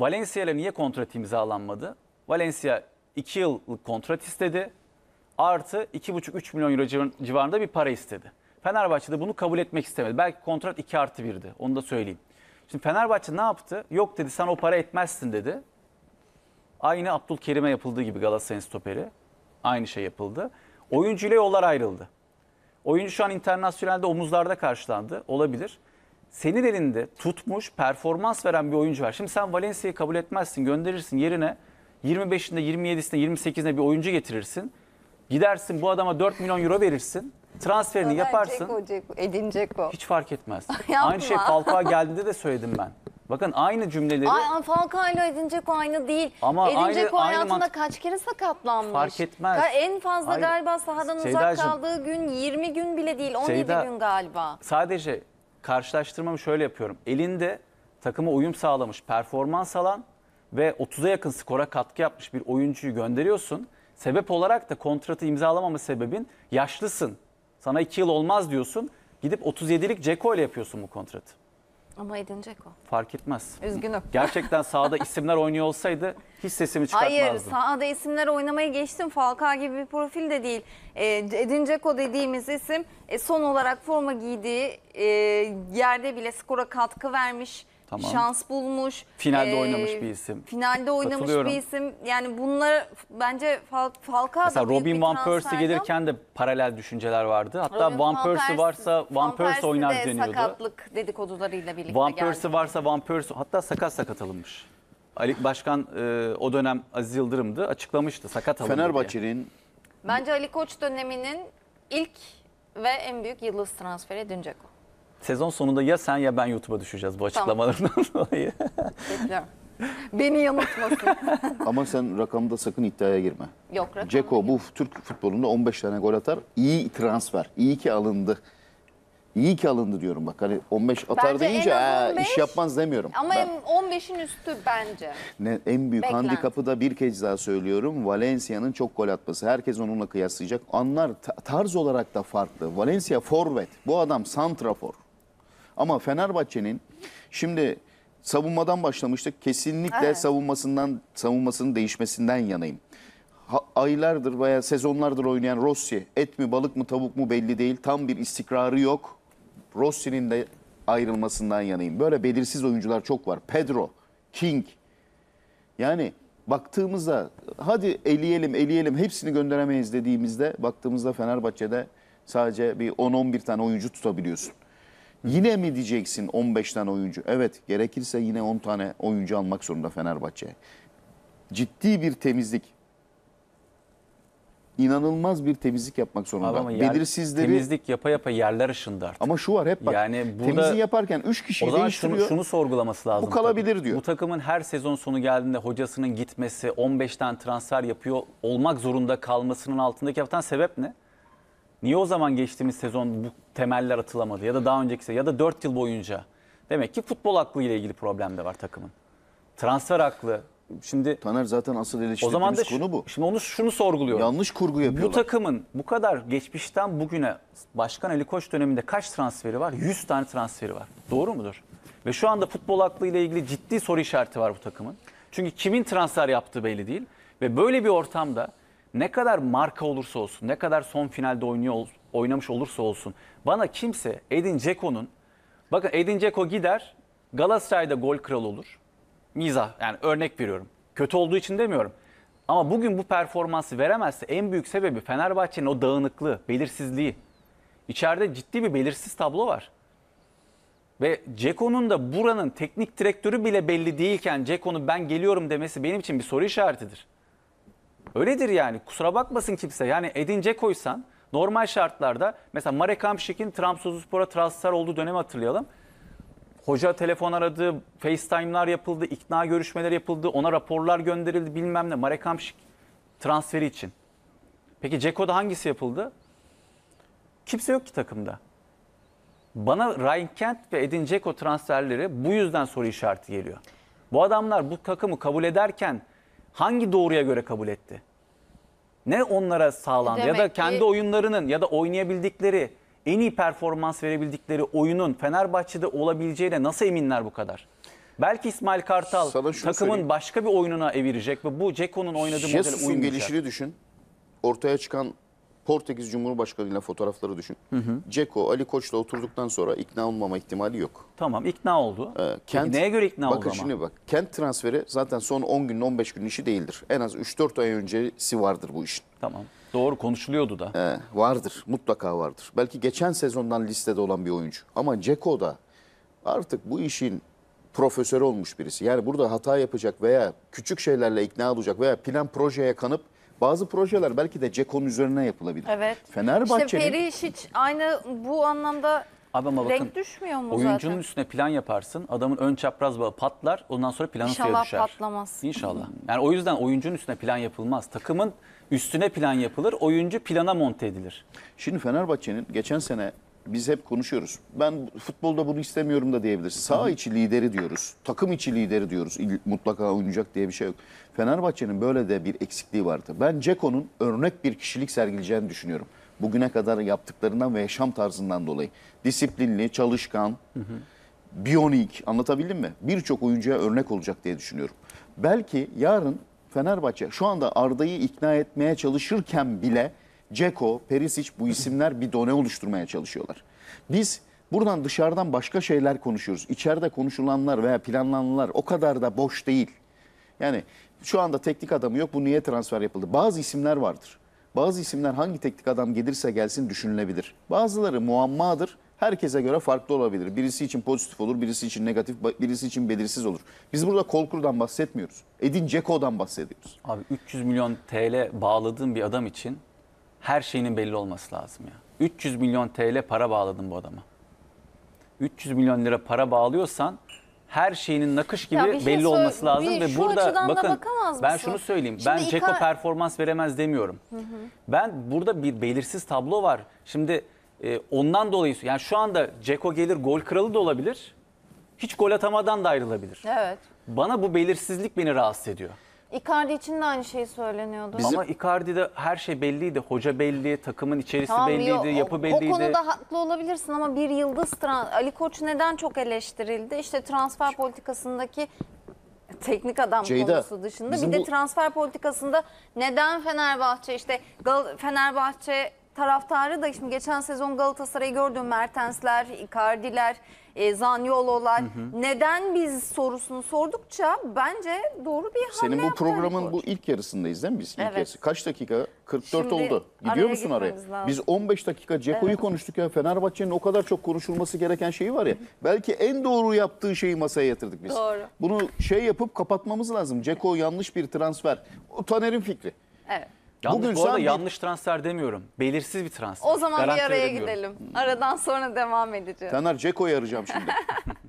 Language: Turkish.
Valencia ile niye kontrat imzalanmadı? Valencia 2 yıllık kontrat istedi. Artı 2,5-3 milyon euro civarında bir para istedi. Fenerbahçe de bunu kabul etmek istemedi. Belki kontrat 2 artı 1'di. Onu da söyleyeyim. Şimdi Fenerbahçe ne yaptı? Yok dedi sen o para etmezsin dedi. Aynı Abdülkerim'e yapıldığı gibi Galatasaray'ın stoperi. Aynı şey yapıldı. Oyuncu ile yollar ayrıldı. Oyuncu şu an internasyonelde omuzlarda karşılandı. Olabilir senin elinde tutmuş, performans veren bir oyuncu var. Şimdi sen Valencia'yı kabul etmezsin, gönderirsin yerine 25'inde, 27'sinde, 28'inde bir oyuncu getirirsin. Gidersin bu adama 4 milyon euro verirsin. Transferini Ömer yaparsın. Ceko, o. Hiç fark etmez. Aynı şey Falcao geldiğinde de söyledim ben. Bakın aynı cümleleri. Ay, Falcao ile Edin Dzeko aynı değil. Ama Edin aynı, Dzeko hayatında aynı kaç kere sakatlanmış. Fark etmez. en fazla Hayır. galiba sahadan Seydacığım, uzak kaldığı gün 20 gün bile değil 17 Seyda, gün galiba. Sadece karşılaştırmamı şöyle yapıyorum. Elinde takıma uyum sağlamış, performans alan ve 30'a yakın skora katkı yapmış bir oyuncuyu gönderiyorsun. Sebep olarak da kontratı imzalamama sebebin yaşlısın. Sana 2 yıl olmaz diyorsun. Gidip 37'lik Ceko ile yapıyorsun bu kontratı. Ama edinecek o. Fark etmez. Üzgünüm. Gerçekten sahada isimler oynuyor olsaydı hiç sesimi çıkartmazdım. Hayır sahada isimler oynamayı geçtim. Falka gibi bir profil de değil. E, edinecek o dediğimiz isim e, son olarak forma giydiği e, yerde bile skora katkı vermiş Tamam. şans bulmuş. Finalde oynamış bir isim. Finalde oynamış bir isim. Yani bunlar bence Fal Falcao Mesela da Robin bir Van Persie gelirken de paralel düşünceler vardı. Hatta Robin Van Persie varsa Van Persie oynar de deniyordu. sakatlık dedikodularıyla birlikte Van geldi. Persie varsa Van Persie hatta sakat sakat alınmış. Ali Başkan e, o dönem Aziz Yıldırım'dı açıklamıştı sakat alındı Fenerbahçe'nin Bence Ali Koç döneminin ilk ve en büyük yıldız transferi Dün Sezon sonunda ya sen ya ben YouTube'a düşeceğiz bu açıklamalarından dolayı. Bekliyorum. Beni yanıltmasın. Ama sen rakamda sakın iddiaya girme. Yok rakam. Ceko bu Türk futbolunda 15 tane gol atar. İyi transfer. İyi ki alındı. İyi ki alındı diyorum bak hani 15 atar Bence deyince az "Aa, iş yapmaz demiyorum. Ama Ben- 15'in üstü bence. Ne, en büyük Beklenti. handikapı da bir kez daha söylüyorum. Valencia'nın çok gol atması. Herkes onunla kıyaslayacak. Anlar tarz olarak da farklı. Valencia forvet. Bu adam santrafor. Ama Fenerbahçe'nin şimdi savunmadan başlamıştık. Kesinlikle evet. savunmasından savunmasının değişmesinden yanayım. aylardır veya sezonlardır oynayan Rossi et mi balık mı tavuk mu belli değil. Tam bir istikrarı yok. Rossi'nin de ayrılmasından yanayım. Böyle belirsiz oyuncular çok var. Pedro, King. Yani baktığımızda hadi eleyelim eleyelim hepsini gönderemeyiz dediğimizde baktığımızda Fenerbahçe'de sadece bir 10-11 tane oyuncu tutabiliyorsun. Yine mi diyeceksin 15 tane oyuncu? Evet gerekirse yine 10 tane oyuncu almak zorunda Fenerbahçe. Ciddi bir temizlik. İnanılmaz bir temizlik yapmak zorunda. Abi ama yer, Belirsizleri... Temizlik yapa yapa yerler ışındı artık. Ama şu var hep bak. Yani burada, temizliği yaparken 3 kişiyi o zaman Şunu, şunu sorgulaması lazım. Bu kalabilir tabii. diyor. Bu takımın her sezon sonu geldiğinde hocasının gitmesi, 15 tane transfer yapıyor olmak zorunda kalmasının altındaki yatan sebep ne? Niye o zaman geçtiğimiz sezon bu temeller atılamadı ya da daha önceki sezon ya da 4 yıl boyunca? Demek ki futbol aklı ile ilgili problem de var takımın. Transfer aklı. Şimdi Taner zaten asıl eleştirdiğimiz o zaman da konu bu. Şimdi onu şunu sorguluyor Yanlış kurgu yapıyorlar. Bu takımın bu kadar geçmişten bugüne Başkan Ali Koç döneminde kaç transferi var? 100 tane transferi var. Doğru mudur? Ve şu anda futbol aklı ile ilgili ciddi soru işareti var bu takımın. Çünkü kimin transfer yaptığı belli değil. Ve böyle bir ortamda ne kadar marka olursa olsun, ne kadar son finalde oynuyor oynamış olursa olsun bana kimse Edin Dzeko'nun bakın Edin Dzeko gider Galatasaray'da gol kralı olur. Mizah yani örnek veriyorum. Kötü olduğu için demiyorum. Ama bugün bu performansı veremezse en büyük sebebi Fenerbahçe'nin o dağınıklığı, belirsizliği. İçeride ciddi bir belirsiz tablo var. Ve Ceko'nun da buranın teknik direktörü bile belli değilken Ceko'nun ben geliyorum demesi benim için bir soru işaretidir. Öyledir yani kusura bakmasın kimse. Yani Edin koysan normal şartlarda mesela Marek Hamşik'in Trabzonspor'a transfer olduğu dönemi hatırlayalım. Hoca telefon aradı, FaceTime'lar yapıldı, ikna görüşmeleri yapıldı, ona raporlar gönderildi bilmem ne. Marek Hamşik transferi için. Peki Ceko'da hangisi yapıldı? Kimse yok ki takımda. Bana Ryan Kent ve Edin Ceko transferleri bu yüzden soru işareti geliyor. Bu adamlar bu takımı kabul ederken hangi doğruya göre kabul etti? Ne onlara sağlandı Demek ya da kendi ki- oyunlarının ya da oynayabildikleri en iyi performans verebildikleri oyunun Fenerbahçe'de olabileceğine nasıl eminler bu kadar? Belki İsmail Kartal takımın söyleyeyim. başka bir oyununa evirecek ve bu Ceko'nun oynadığı modele Jesus' uymayacak. gelişini düşün. Ortaya çıkan Portekiz Cumhurbaşkanı ile fotoğrafları düşün. Hı hı. Ceko, Ali Koç'la oturduktan sonra ikna olmama ihtimali yok. Tamam ikna oldu. Ee, Kent, Peki neye göre ikna bakın oldu Bakın şimdi ama? bak. Kent transferi zaten son 10 günün 15 günün işi değildir. En az 3-4 ay öncesi vardır bu işin. Tamam. Doğru konuşuluyordu da. Ee, vardır. Mutlaka vardır. Belki geçen sezondan listede olan bir oyuncu. Ama Ceko da artık bu işin profesörü olmuş birisi. Yani burada hata yapacak veya küçük şeylerle ikna olacak veya plan projeye kanıp bazı projeler belki de Ceko'nun üzerine yapılabilir. Evet. Fenerbahçe'nin... İşte Peri hiç aynı bu anlamda Adama bakın, Renk düşmüyor mu oyuncunun zaten? üstüne plan yaparsın. Adamın ön çapraz bağı patlar. Ondan sonra planı İnşallah suya düşer. İnşallah patlamaz. İnşallah. Yani o yüzden oyuncunun üstüne plan yapılmaz. Takımın üstüne plan yapılır. Oyuncu plana monte edilir. Şimdi Fenerbahçe'nin geçen sene biz hep konuşuyoruz. Ben futbolda bunu istemiyorum da diyebilirsin. Sağ içi lideri diyoruz. Takım içi lideri diyoruz. Mutlaka oynayacak diye bir şey yok. Fenerbahçe'nin böyle de bir eksikliği vardı. Ben Ceko'nun örnek bir kişilik sergileceğini düşünüyorum. Bugüne kadar yaptıklarından ve yaşam tarzından dolayı. Disiplinli, çalışkan, hı hı. biyonik anlatabildim mi? Birçok oyuncuya örnek olacak diye düşünüyorum. Belki yarın Fenerbahçe şu anda Arda'yı ikna etmeye çalışırken bile Ceko, Perisic bu isimler bir done oluşturmaya çalışıyorlar. Biz buradan dışarıdan başka şeyler konuşuyoruz. İçeride konuşulanlar veya planlananlar o kadar da boş değil. Yani şu anda teknik adamı yok bu niye transfer yapıldı? Bazı isimler vardır. Bazı isimler hangi teknik adam gelirse gelsin düşünülebilir. Bazıları muammadır. Herkese göre farklı olabilir. Birisi için pozitif olur, birisi için negatif, birisi için belirsiz olur. Biz burada Kolkur'dan bahsetmiyoruz. Edin Ceko'dan bahsediyoruz. Abi 300 milyon TL bağladığın bir adam için her şeyinin belli olması lazım ya. 300 milyon TL para bağladım bu adama. 300 milyon lira para bağlıyorsan her şeyinin nakış gibi şey belli olması lazım bir, ve burada bakın ben şunu söyleyeyim. Şimdi ben Ceko İka... performans veremez demiyorum. Hı hı. Ben burada bir belirsiz tablo var. Şimdi e, ondan dolayı yani şu anda Ceko gelir gol kralı da olabilir. Hiç gol atamadan da ayrılabilir. Evet. Bana bu belirsizlik beni rahatsız ediyor. Icardi için de aynı şey söyleniyordu. Bizim- Ama Icardi'de her şey belliydi. Hoca belli, takımın içerisi belliydi, yo, yapı belliydi. O konuda haklı olabilirsin ama bir yıldız tran- Ali Koç neden çok eleştirildi? İşte transfer politikasındaki teknik adam Ceyda, konusu dışında bir de bu- transfer politikasında neden Fenerbahçe işte Gal- Fenerbahçe taraftarı da şimdi geçen sezon Galatasaray'ı gördüm, Mertensler, Icardi'ler, e, Zaniolo'lar neden biz sorusunu sordukça bence doğru bir hamle Senin bu programın bu ilk yarısındayız değil mi biz? İlk Evet. yarısı. Kaç dakika? 44 Şimdi oldu. araya Gidiyor musun araya? lazım. Biz 15 dakika Ceko'yu konuştuk ya. Fenerbahçe'nin o kadar çok konuşulması gereken şeyi var ya. Belki en doğru yaptığı şeyi masaya yatırdık biz. Doğru. Bunu şey yapıp kapatmamız lazım. Ceko yanlış bir transfer. O Taner'in fikri. Evet. Yalnız Bugün bu arada sen bir- yanlış transfer demiyorum. Belirsiz bir transfer. O zaman Garanti bir araya veremiyorum. gidelim. Aradan sonra devam edeceğiz. Taner Ceko'yu arayacağım şimdi.